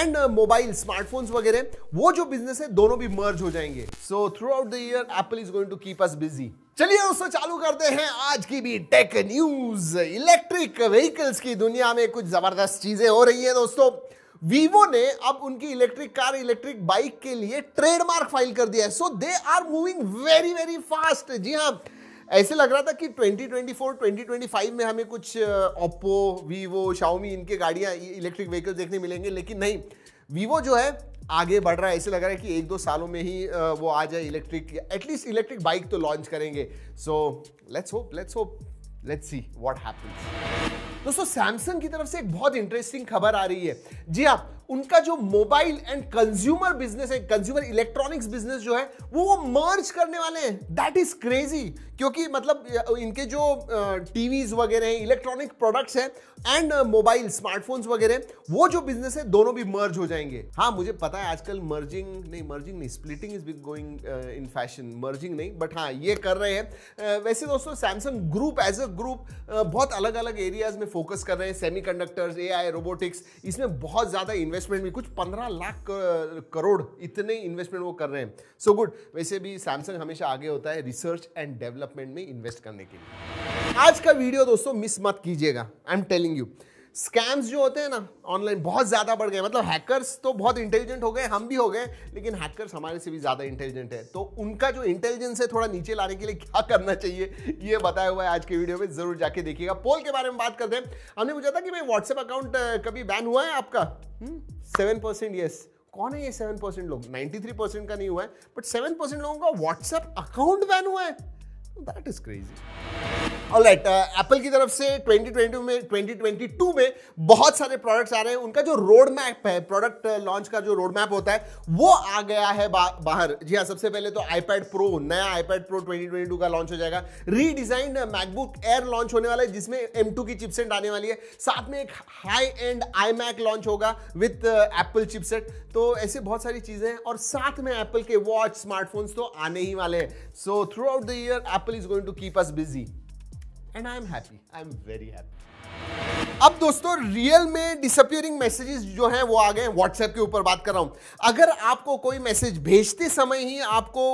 And mobile smartphones वगैरह वो जो बिजनेस है दोनों भी मर्ज हो जाएंगे so throughout the year Apple is going to keep us busy चलिए दोस्तों चालू करते हैं आज की भी टेक न्यूज इलेक्ट्रिक व्हीकल्स की दुनिया में कुछ जबरदस्त चीजें हो रही है दोस्तों वीवो ने अब उनकी इलेक्ट्रिक कार इलेक्ट्रिक बाइक के लिए ट्रेडमार्क फाइल कर दिया है so they are moving very very fast जी हाँ ऐसे लग रहा था कि 2024, 2025 में हमें कुछ ओप्पो वीवो शाओमी इनके गाड़ियाँ इलेक्ट्रिक व्हीकल देखने मिलेंगे लेकिन नहीं वीवो जो है आगे बढ़ रहा है ऐसे लग रहा है कि एक दो सालों में ही वो आ जाए इलेक्ट्रिक एटलीस्ट इलेक्ट्रिक बाइक तो लॉन्च करेंगे so let's hope let's hope let's see what happens दोस्तों सैमसंग की तरफ से एक बहुत इंटरेस्टिंग खबर आ रही है जी हाँ उनका जो मोबाइल एंड कंज्यूमर बिजनेस है कंज्यूमर इलेक्ट्रॉनिक्स बिजनेस जो है वो वो मर्ज करने वाले हैं दैट इज क्रेजी क्योंकि मतलब इनके जो टीवीज़ वगैरह हैं इलेक्ट्रॉनिक प्रोडक्ट्स हैं एंड मोबाइल स्मार्टफोन्स वगैरह वो जो बिजनेस है दोनों भी मर्ज हो जाएंगे हाँ मुझे पता है आजकल मर्जिंग नहीं मर्जिंग नहीं splitting is going in fashion merging नहीं बट हाँ ये कर रहे हैं uh, वैसे दोस्तों Samsung group as a group बहुत अलग अलग एरियाज में फोकस कर रहे हैं सेमी कंडक्टर्स ए रोबोटिक्स इसमें बहुत ज़्यादा इन्वेस्टमेंट भी कुछ पंद्रह लाख करोड़ इतने इन्वेस्टमेंट वो कर रहे हैं सो so गुड वैसे भी सैमसंग हमेशा आगे होता है रिसर्च एंड डेवलप डेवलपमेंट में इन्वेस्ट करने के लिए आज का वीडियो दोस्तों मिस मत कीजिएगा I am telling you scams जो होते हैं ना ऑनलाइन बहुत ज़्यादा बढ़ गए मतलब हैकर्स तो बहुत इंटेलिजेंट हो गए हम भी हो गए लेकिन हैकर्स हमारे से भी ज़्यादा इंटेलिजेंट है तो उनका जो इंटेलिजेंस है थोड़ा नीचे लाने के लिए क्या करना चाहिए ये बताया हुआ है आज के वीडियो में ज़रूर जाके देखिएगा पोल के बारे में बात करते हैं हमने पूछा था कि भाई व्हाट्सएप अकाउंट कभी बैन हुआ है आपका सेवन परसेंट यस कौन है ये सेवन परसेंट लोग नाइन्टी थ्री परसेंट का नहीं हुआ है बट सेवन परसेंट लोगों का व्हाट्सएप अकाउंट बैन हुआ है That is crazy. Alright Apple uh, की तरफ से 2020 में 2022 में बहुत सारे प्रोडक्ट्स आ रहे हैं उनका जो रोड मैप है प्रोडक्ट लॉन्च uh, का जो रोड मैप होता है वो आ गया है बा, बाहर जी हाँ सबसे पहले तो आईपैड प्रो नया आईपैड प्रो 2022 का लॉन्च हो जाएगा रीडिजाइंड मैकबुक एयर लॉन्च होने वाला है जिसमें एम की चिपसेट आने वाली है साथ में एक हाई एंड आई लॉन्च होगा विथ एप्पल चिपसेट तो ऐसे बहुत सारी चीज़ें हैं और साथ में एप्पल के वॉच स्मार्टफोन्स तो आने ही वाले हैं so throughout the year Apple is going to keep us busy and I am happy I am very happy अब दोस्तों रियल में डिसअपियरिंग मैसेजेस जो हैं वो आ गए व्हाट्सएप के ऊपर बात कर रहा हूँ अगर आपको कोई मैसेज भेजते समय ही आपको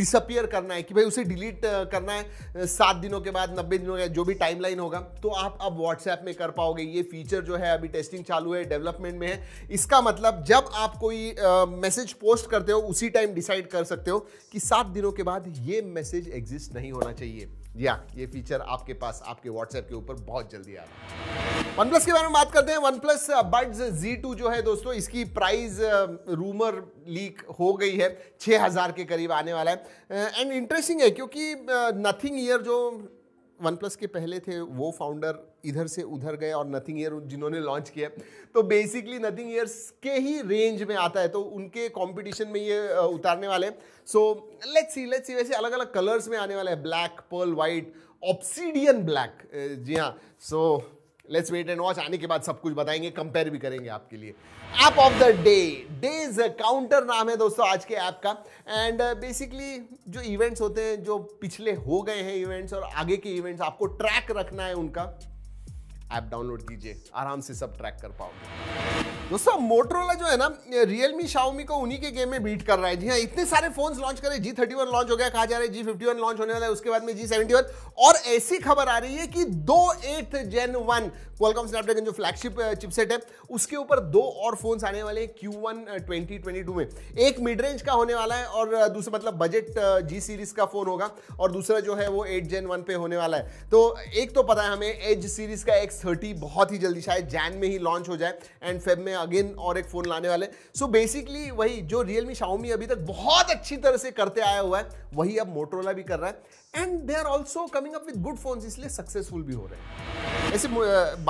डिसअपियर करना है कि भाई उसे डिलीट करना है सात दिनों के बाद नब्बे दिनों के जो भी टाइमलाइन होगा तो आप अब व्हाट्सएप में कर पाओगे ये फीचर जो है अभी टेस्टिंग चालू है डेवलपमेंट में है इसका मतलब जब आप कोई मैसेज पोस्ट करते हो उसी टाइम डिसाइड कर सकते हो कि सात दिनों के बाद ये मैसेज एग्जिस्ट नहीं होना चाहिए या ये फीचर आपके पास आपके व्हाट्सएप के ऊपर बहुत जल्दी आ रहा है वन प्लस के बारे में बात करते हैं OnePlus buds G two जो है दोस्तों इसकी प्राइस रूमर लीक हो गई है 6000 के करीब आने वाला है एंड uh, इंटरेस्टिंग है क्योंकि नथिंग uh, ईयर जो वन प्लस के पहले थे वो फाउंडर इधर से उधर गए और नथिंग ईयर जिन्होंने लॉन्च किया तो बेसिकली नथिंग ईयर्स के ही रेंज में आता है तो उनके कंपटीशन में ये उतारने वाले so let's see let's see वैसे अलग अलग कलर्स में आने वाला है black pearl white obsidian black जी हाँ so so, let's wait and watch आने के बाद सब कुछ बताएंगे कंपेयर भी करेंगे आपके लिए app of the day days counter नाम है दोस्तों आज के ऐप का एंड बेसिकली uh, जो इवेंट्स होते हैं जो पिछले हो गए हैं इवेंट्स और आगे के इवेंट्स आपको ट्रैक रखना है उनका ऐप डाउनलोड कीजिए आराम से सब ट्रैक कर पाओगे दोस्तों मोटरोला जो है ना रियलमी शाओमी को उन्हीं के गेम में बीट कर रहा है जी हाँ इतने सारे फोन लॉन्च करे जी थर्टी वन लॉन्च हो गया कहा जा रहा है जी फिफ्टी वन लॉन्च होने वाला है उसके बाद में जी सेवेंटी वन और ऐसी खबर आ रही है कि दो eight gen one Qualcomm Snapdragon जो फ्लैगशिप चिपसेट है उसके ऊपर दो और फोन्स आने वाले हैं Q one twenty twenty two में एक मिड रेंज का होने वाला है और दूसरा मतलब बजट जी सीरीज का फोन होगा और दूसरा जो है वो एट जेन वन पे होने वाला है तो एक तो पता है हमें एज सीरीज का एक्स थर्टी बहुत ही जल्दी शायद जैन में ही लॉन्च हो जाए एंड फेब में अगेन और एक फ़ोन लाने वाले सो so बेसिकली वही जो रियलमी शाओमी अभी तक बहुत अच्छी तरह से करते आया हुआ है वही अब मोटरोला भी कर रहा है and they are also coming up with good phone इसलिए सक्सेसफुल भी हो रहे हैं ऐसे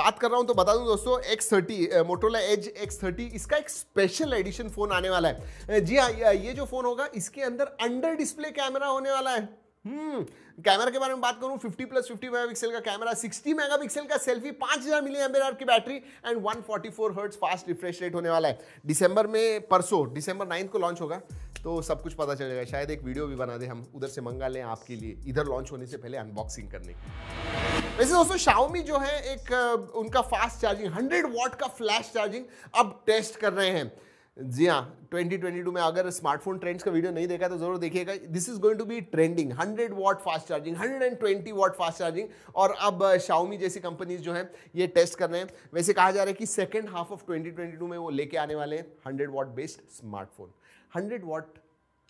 बात कर रहा हूँ तो बता दूँ दोस्तों X thirty Motorola edge X thirty इसका एक स्पेशल एडिशन फ़ोन आने वाला है जी हाँ ये जो फ़ोन होगा इसके अंदर अंडर डिस्प्ले कैमरा होने वाला है हम्म कैमरा के बारे में बात करूं 50 प्लस 50 मेगापिक्सल का कैमरा 60 मेगापिक्सल का सेल्फी 5000 हज़ार मिली एम की बैटरी and 144 forty hertz fast refresh rate होने वाला है दिसंबर में परसों दिसंबर नाइन्थ को लॉन्च होगा तो सब कुछ पता चलेगा शायद एक वीडियो भी बना दे हम उधर से मंगा लें आपके लिए इधर लॉन्च होने से पहले अनबॉक्सिंग करने की वैसे दोस्तों शाओमी जो है एक उनका फास्ट चार्जिंग हंड्रेड वॉट का फ्लैश चार्जिंग अब टेस्ट कर रहे हैं जी हाँ 2022 में अगर स्मार्टफोन ट्रेंड्स का वीडियो नहीं देखा तो जरूर देखिएगा this is going to be trending 100 watt fast charging 120 watt fast charging और अब शाओमी uh, जैसी कंपनीज जो हैं ये टेस्ट कर रहे हैं वैसे कहा जा रहा है कि सेकेंड हाफ ऑफ 2022 में वो लेके आने वाले हैं hundred watt based smartphone hundred watt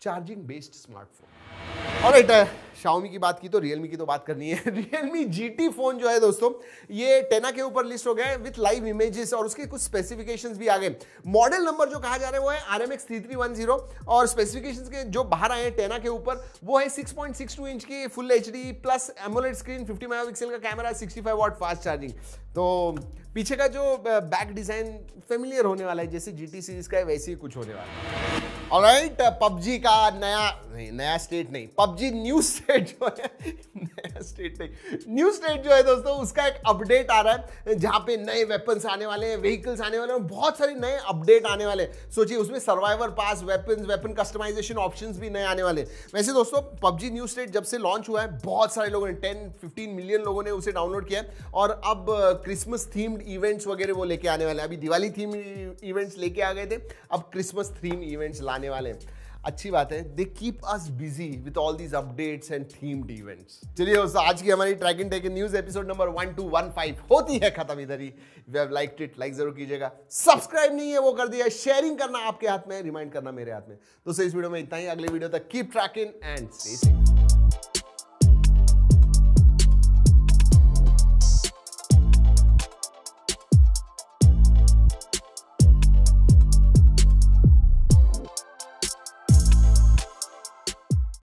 charging based smartphone और बेटा शाओमी की बात की तो रियलमी की तो बात करनी है रियलमी जी फोन जो है दोस्तों ये टेना के ऊपर लिस्ट हो गए विथ लाइव इमेजेस और उसके कुछ स्पेसिफिकेशंस भी आ गए मॉडल नंबर जो कहा जा रहा है वो है R M X three three one zero और स्पेसिफिकेशंस के जो बाहर आए हैं टेना के ऊपर वो है six point six two inch की full H D plus AMOLED screen fifty megapixel का camera sixty five watt fast charging तो पीछे का जो बैक डिजाइन फेमिलियर होने वाला है जैसे जीटी सीरीज का है वैसे ही कुछ होने वाला है ऑलराइट पबजी का नया नहीं नया स्टेट नहीं पबजी न्यू स्टेट जो है स्टेट नहीं न्यू स्टेट जो है दोस्तों उसका एक अपडेट आ रहा है जहां पे नए वेपन्स आने वाले हैं व्हीकल्स आने वाले हैं बहुत सारे नए अपडेट आने वाले हैं सोचिए उसमें survivor pass weapons weapon customization options भी नए आने वाले हैं वैसे दोस्तों पबजी न्यू स्टेट जब से लॉन्च हुआ है बहुत सारे लोगों ने टेन फिफ्टीन मिलियन लोगों ने उसे डाउनलोड किया और अब क्रिसमस थीम्ड इवेंट्स वगैरह वो लेके आने वाले अभी दिवाली थीम इवेंट्स लेके आ गए थे अब क्रिसमस थीम इवेंट्स लाने वाले हैं अच्छी बात है they keep us busy with all these updates and themed events चलिए दोस्तों आज की हमारी track and tech news episode number 1215 होती है खत्म इधर ही we have liked it like जरूर कीजिएगा सब्सक्राइब नहीं है वो कर दिया शेयरिंग करना आपके हाथ में रिमाइंड करना मेरे हाथ में दोस्तों इस वीडियो में इतना ही अगले वीडियो तक keep tracking and stay safe